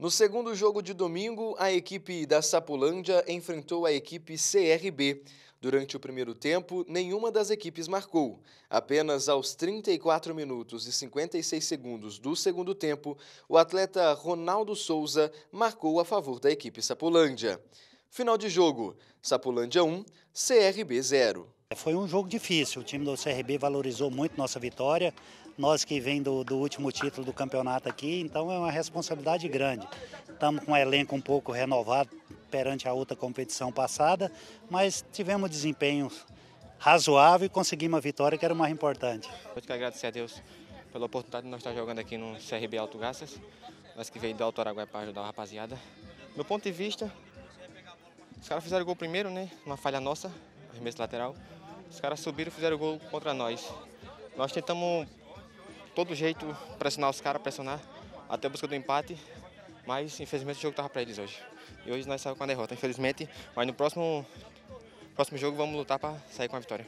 No segundo jogo de domingo, a equipe da Sapulândia enfrentou a equipe CRB. Durante o primeiro tempo, nenhuma das equipes marcou. Apenas aos 34 minutos e 56 segundos do segundo tempo, o atleta Ronaldo Souza marcou a favor da equipe Sapulândia. Final de jogo: Sapulândia 1, CRB 0. Foi um jogo difícil, o time do CRB valorizou muito nossa vitória, nós que vem do, do último título do campeonato aqui, então é uma responsabilidade grande. Estamos com o um elenco um pouco renovado perante a outra competição passada, mas tivemos desempenho razoável e conseguimos a vitória que era o mais importante. Eu quero agradecer a Deus pela oportunidade de nós estar jogando aqui no CRB Alto Garças, nós que veio do Alto Araguaia para ajudar a rapaziada. Meu ponto de vista, os caras fizeram o gol primeiro, né? Uma falha nossa, arremesso lateral. Os caras subiram e fizeram gol contra nós. Nós tentamos todo jeito pressionar os caras, pressionar até a busca do empate, mas infelizmente o jogo estava para eles hoje. E hoje nós saímos com a derrota, infelizmente, mas no próximo, próximo jogo vamos lutar para sair com a vitória.